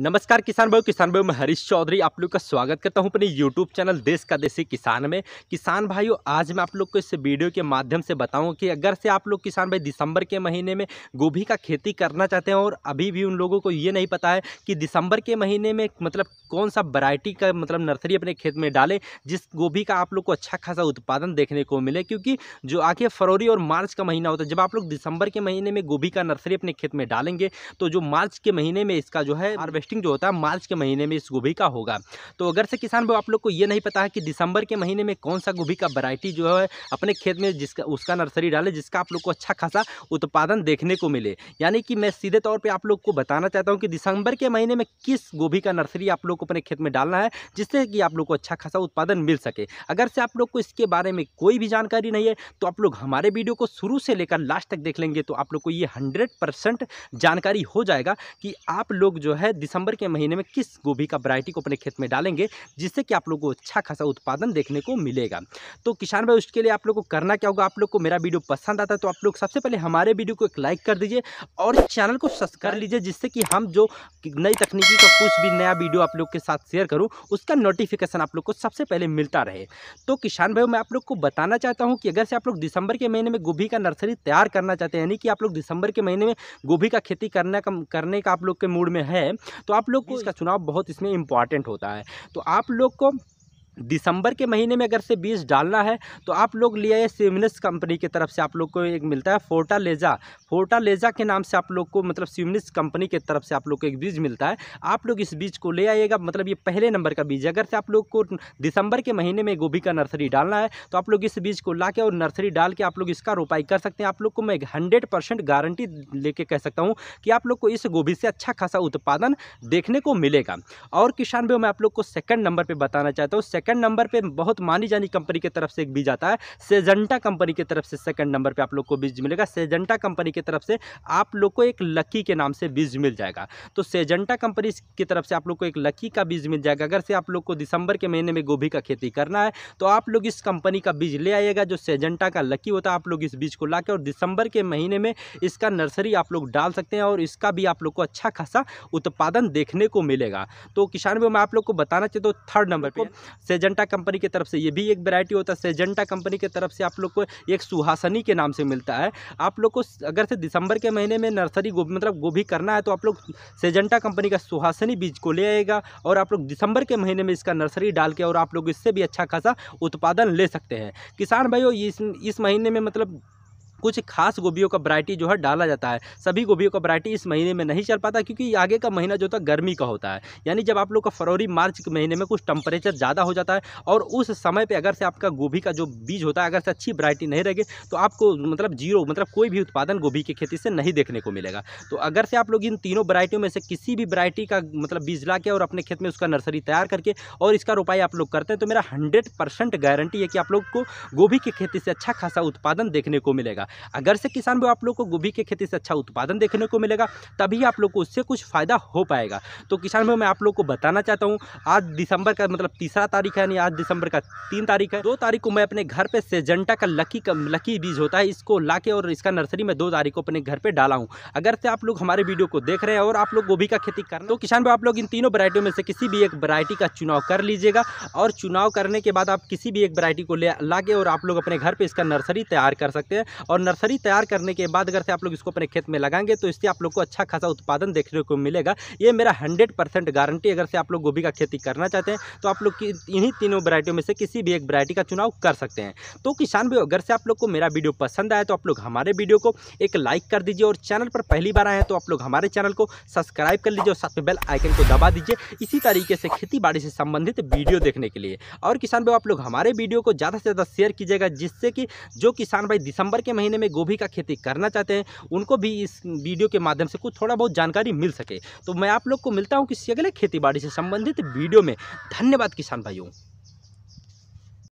नमस्कार किसान भाई किसान भाई मैं हरीश चौधरी आप लोग का स्वागत करता हूं अपने यूट्यूब चैनल देश का देसी किसान में किसान भाइयों आज मैं आप लोग को इस वीडियो के माध्यम से बताऊं कि अगर से आप लोग किसान भाई दिसंबर के महीने में गोभी का खेती करना चाहते हैं और अभी भी उन लोगों को ये नहीं पता है कि दिसंबर के महीने में मतलब कौन सा वरायटी का मतलब नर्सरी अपने खेत में डालें जिस गोभी का आप लोग को अच्छा खासा उत्पादन देखने को मिले क्योंकि जो आगे फरवरी और मार्च का महीना होता है जब आप लोग दिसंबर के महीने में गोभी का नर्सरी अपने खेत में डालेंगे तो जो मार्च के महीने में इसका जो है हार्वेस्ट हार्वेस्टिंग जो होता है मार्च के महीने में इस गोभी का होगा तो अगर से किसान भाई आप लोग को ये नहीं पता है कि दिसंबर के महीने में कौन सा गोभी का वैरायटी जो है अपने खेत में जिसका उसका नर्सरी डाले जिसका आप लोग को अच्छा खासा उत्पादन देखने को मिले यानी कि मैं सीधे तौर पर आप लोग को बताना चाहता हूँ कि दिसंबर के महीने में किस गोभी का नर्सरी आप लोग को अपने खेत में डालना है जिससे कि आप लोग को अच्छा खासा उत्पादन मिल सके अगर से आप लोग को इसके बारे में कोई भी जानकारी नहीं है तो आप लोग हमारे वीडियो को शुरू से लेकर लास्ट तक देख लेंगे तो आप लोग को ये हंड्रेड जानकारी हो जाएगा कि आप लोग जो है दिसंबर दिसंबर के महीने में किस गोभी का वरायटी को अपने खेत में डालेंगे जिससे कि आप लोग को अच्छा खासा उत्पादन देखने को मिलेगा तो किसान भाई उसके लिए आप लोग को करना क्या होगा आप लोग को मेरा वीडियो पसंद आता है तो आप लोग सबसे पहले हमारे वीडियो को एक लाइक कर दीजिए और चैनल को सब्सक्राइब लीजिए जिससे कि हम जो नई तकनीकी का कुछ भी नया वीडियो आप लोग के साथ शेयर करूँ उसका नोटिफिकेशन आप लोग को सबसे पहले मिलता रहे तो किसान भाई मैं आप लोग को बताना चाहता हूँ कि अगर से आप लोग दिसंबर के महीने में गोभी का नर्सरी तैयार करना चाहते हैं यानी कि आप लोग दिसंबर के महीने में गोभी का खेती करने का करने का आप लोग के मूड में है तो आप लोग को इसका चुनाव बहुत इसमें इम्पॉर्टेंट होता है तो आप लोग को दिसंबर के महीने में अगर से बीज डालना है तो आप लोग ले आए सीमनिस कंपनी की तरफ से आप लोग को एक मिलता है फोटा लेजा फोटा लेजा के नाम से आप लोग को मतलब सीमनिस कंपनी की तरफ से आप लोग को एक बीज मिलता है आप लोग इस बीज को ले आइएगा मतलब ये पहले नंबर का बीज है अगर से आप लोग को दिसंबर के महीने में गोभी का नर्सरी डालना है तो आप लोग इस बीज को ला के और नर्सरी डाल के आप लोग इसका रोपाई कर सकते हैं आप लोग को मैं हंड्रेड परसेंट गारंटी लेके कह सकता हूँ कि आप लोग को इस गोभी से अच्छा खासा उत्पादन देखने को मिलेगा और किसान भी मैं आप लोग को सेकेंड नंबर पर बताना चाहता हूँ सेकेंड सेकंड नंबर पे बहुत मानी जानी कंपनी की तरफ से एक बीज आता है सेजेंटा कंपनी की तरफ से सेकंड नंबर पे आप लोग को बीज मिलेगा सेजेंटा कंपनी की तरफ से आप लोग को एक लकी के नाम से बीज मिल जाएगा तो सेजेंटा कंपनी की तरफ से आप लोग को एक लकी का बीज मिल जाएगा अगर से आप लोग को दिसंबर के महीने में गोभी का खेती करना है तो आप लोग इस कंपनी का बीज ले आइएगा जो सेजेंटा का लकी होता है आप लोग इस बीज को ला और दिसंबर के महीने में इसका नर्सरी आप लोग डाल सकते हैं और इसका भी आप लोग को अच्छा खासा उत्पादन देखने को मिलेगा तो किसान भी मैं आप लोग को बताना चाहता हूँ थर्ड नंबर पर सेजेंटा कंपनी की तरफ से ये भी एक वेरायटी होता है सेजेंटा कंपनी की तरफ से आप लोग को एक सुहासनी के नाम से मिलता है आप लोग को अगर से दिसंबर के महीने में नर्सरी गोभी मतलब गोभी करना है तो आप लोग सेजेंटा कंपनी का सुहासनी बीज को ले आएगा और आप लोग दिसंबर के महीने में इसका नर्सरी डाल के और आप लोग इससे भी अच्छा खासा उत्पादन ले सकते हैं किसान भाई इस इस महीने में मतलब कुछ खास गोभीियों का वरायटी जो है डाला जाता है सभी गोभीियों का वरायटी इस महीने में नहीं चल पाता क्योंकि आगे का महीना जो होता है गर्मी का होता है यानी जब आप लोग का फरवरी मार्च के महीने में कुछ टेम्परेचर ज़्यादा हो जाता है और उस समय पर अगर से आपका गोभी का जो बीज होता है अगर से अच्छी वरायटी नहीं रहेगी तो आपको मतलब जीरो मतलब कोई भी उत्पादन गोभी की खेती से नहीं देखने को मिलेगा तो अगर से आप लोग इन तीनों वरायटियों में से किसी भी वरायटी का मतलब बीज ला के और अपने खेत में उसका नर्सरी तैयार करके और इसका रोपाई आप लोग करते हैं तो मेरा हंड्रेड गारंटी है कि आप लोग को गोभी की खेती से अच्छा खासा उत्पादन देखने को मिलेगा अगर से किसान भाई आप लोग को गोभी के खेती से अच्छा उत्पादन देखने को मिलेगा तभी आप लोग को उससे कुछ फ़ायदा हो पाएगा तो किसान भाई मैं आप लोग को बताना चाहता हूँ आज दिसंबर का मतलब तीसरा तारीख है यानी आज दिसंबर का तीन तारीख है दो तारीख को मैं अपने घर पर सेजेंटा का लकी लकी बीज होता है इसको ला के और इसका नर्सरी में दो तारीख को अपने घर पर डाला हूँ अगर से आप लोग हमारे वीडियो को देख रहे हैं और आप लोग गोभी का खेती कर तो किसान भाई आप लोग इन तीनों वरायटियों में से किसी भी एक वरायटी का चुनाव कर लीजिएगा और चुनाव करने के बाद आप किसी भी एक वरायटी को ले ला के और आप लोग अपने घर पर इसका नर्सरी तैयार कर सकते हैं और और नर्सरी तैयार करने के बाद अगर से आप लोग इसको अपने खेत में लगाएंगे तो इससे आप लोग को अच्छा खासा उत्पादन देखने को मिलेगा ये मेरा हंड्रेड परसेंट गारंटी अगर से आप लोग गोभी का खेती करना चाहते हैं तो आप लोग इन्हीं तीनों वरायटियों में से किसी भी एक वरायटी का चुनाव कर सकते हैं तो किसान भी अगर से आप लोग को मेरा वीडियो पसंद आया तो आप लोग हमारे वीडियो को एक लाइक कर दीजिए और चैनल पर पहली बार आए हैं तो आप लोग हमारे चैनल को सब्सक्राइब कर लीजिए और साथ में बेल आइकन को दबा दीजिए इसी तरीके से खेती बाड़ी से संबंधित वीडियो देखने के लिए और किसान भाई आप लोग हमारे वीडियो को ज़्यादा से ज़्यादा शेयर कीजिएगा जिससे कि जो किसान भाई दिसंबर के महीने महीने में गोभी का खेती करना चाहते हैं उनको भी इस वीडियो के माध्यम से कुछ थोड़ा बहुत जानकारी मिल सके तो मैं आप लोग को मिलता हूँ किसी अगले खेती से संबंधित वीडियो में धन्यवाद किसान भाइयों